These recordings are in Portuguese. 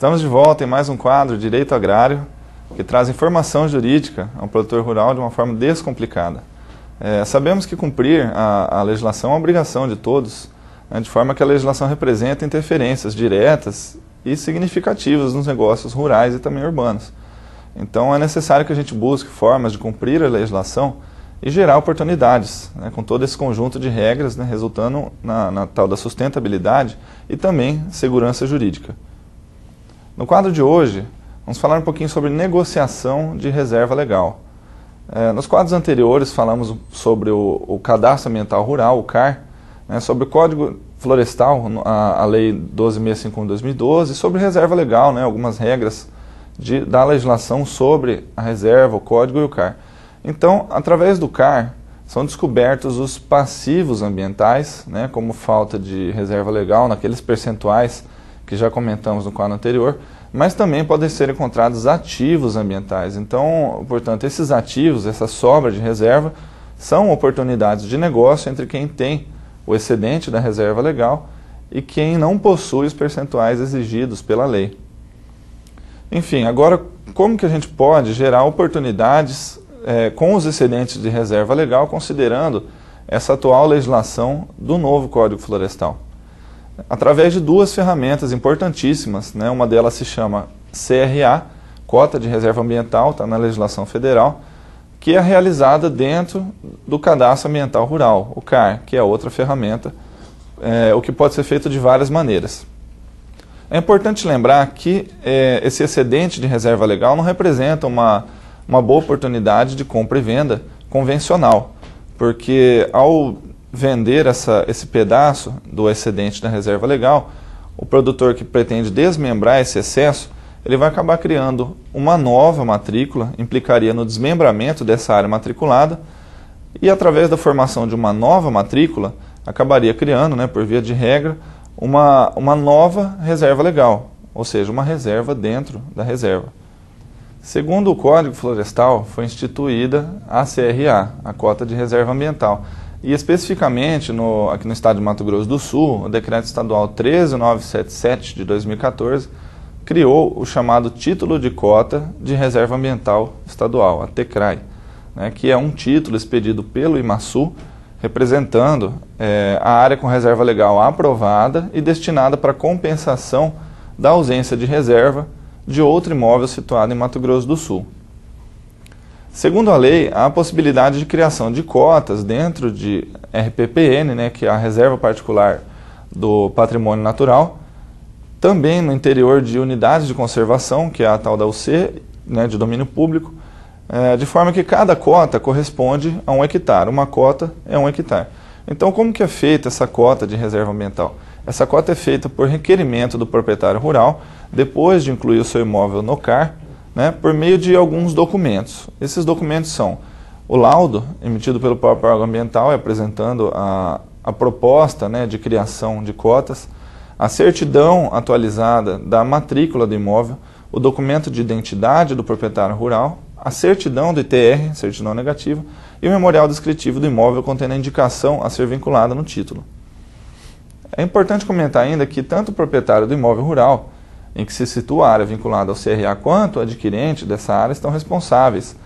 Estamos de volta em mais um quadro Direito Agrário, que traz informação jurídica ao produtor rural de uma forma descomplicada. É, sabemos que cumprir a, a legislação é uma obrigação de todos, né, de forma que a legislação representa interferências diretas e significativas nos negócios rurais e também urbanos. Então é necessário que a gente busque formas de cumprir a legislação e gerar oportunidades, né, com todo esse conjunto de regras, né, resultando na, na tal da sustentabilidade e também segurança jurídica. No quadro de hoje, vamos falar um pouquinho sobre negociação de reserva legal. É, nos quadros anteriores, falamos sobre o, o Cadastro Ambiental Rural, o CAR, né, sobre o Código Florestal, a, a Lei 12.651 de 2012, sobre reserva legal, né, algumas regras de, da legislação sobre a reserva, o código e o CAR. Então, através do CAR, são descobertos os passivos ambientais, né, como falta de reserva legal, naqueles percentuais que já comentamos no quadro anterior, mas também podem ser encontrados ativos ambientais. Então, portanto, esses ativos, essa sobra de reserva, são oportunidades de negócio entre quem tem o excedente da reserva legal e quem não possui os percentuais exigidos pela lei. Enfim, agora como que a gente pode gerar oportunidades é, com os excedentes de reserva legal, considerando essa atual legislação do novo Código Florestal? através de duas ferramentas importantíssimas. Né? Uma delas se chama CRA, Cota de Reserva Ambiental, está na legislação federal, que é realizada dentro do Cadastro Ambiental Rural, o CAR, que é outra ferramenta, é, o que pode ser feito de várias maneiras. É importante lembrar que é, esse excedente de reserva legal não representa uma, uma boa oportunidade de compra e venda convencional, porque ao vender essa, esse pedaço do excedente da reserva legal, o produtor que pretende desmembrar esse excesso, ele vai acabar criando uma nova matrícula, implicaria no desmembramento dessa área matriculada, e através da formação de uma nova matrícula, acabaria criando, né, por via de regra, uma, uma nova reserva legal, ou seja, uma reserva dentro da reserva. Segundo o Código Florestal, foi instituída a CRA, a Cota de Reserva Ambiental, e especificamente no, aqui no estado de Mato Grosso do Sul, o decreto estadual 13977 de 2014 criou o chamado Título de Cota de Reserva Ambiental Estadual, a TECRAI, né, que é um título expedido pelo IMASU representando é, a área com reserva legal aprovada e destinada para compensação da ausência de reserva de outro imóvel situado em Mato Grosso do Sul. Segundo a lei, há a possibilidade de criação de cotas dentro de RPPN, né, que é a Reserva Particular do Patrimônio Natural, também no interior de unidades de conservação, que é a tal da UC, né, de domínio público, é, de forma que cada cota corresponde a um hectare. Uma cota é um hectare. Então, como que é feita essa cota de reserva ambiental? Essa cota é feita por requerimento do proprietário rural, depois de incluir o seu imóvel no CAR, né, por meio de alguns documentos. Esses documentos são o laudo, emitido pelo próprio órgão ambiental, apresentando a, a proposta né, de criação de cotas, a certidão atualizada da matrícula do imóvel, o documento de identidade do proprietário rural, a certidão do ITR, certidão negativa, e o memorial descritivo do imóvel contendo a indicação a ser vinculada no título. É importante comentar ainda que tanto o proprietário do imóvel rural em que se situa a área vinculada ao CRA quanto o adquirente dessa área estão responsáveis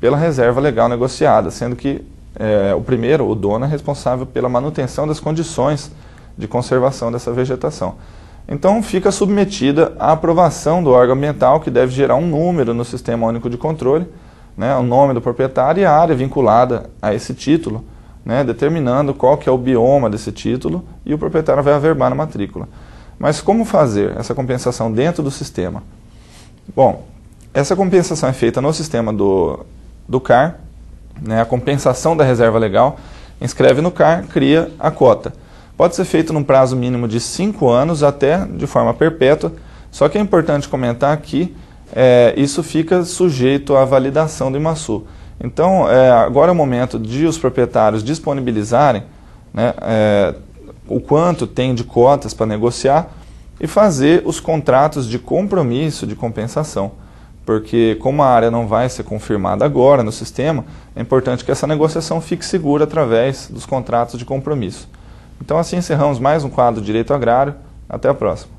pela reserva legal negociada, sendo que é, o primeiro, o dono, é responsável pela manutenção das condições de conservação dessa vegetação. Então fica submetida à aprovação do órgão ambiental, que deve gerar um número no Sistema Único de Controle, né, o nome do proprietário e a área vinculada a esse título, né, determinando qual que é o bioma desse título e o proprietário vai averbar na matrícula. Mas como fazer essa compensação dentro do sistema? Bom, essa compensação é feita no sistema do, do CAR, né, a compensação da reserva legal, inscreve no CAR, cria a cota. Pode ser feito num prazo mínimo de 5 anos até de forma perpétua, só que é importante comentar que é, isso fica sujeito à validação do IMASU. Então, é, agora é o momento de os proprietários disponibilizarem né, é, o quanto tem de cotas para negociar e fazer os contratos de compromisso de compensação. Porque, como a área não vai ser confirmada agora no sistema, é importante que essa negociação fique segura através dos contratos de compromisso. Então, assim encerramos mais um quadro Direito Agrário. Até a próxima.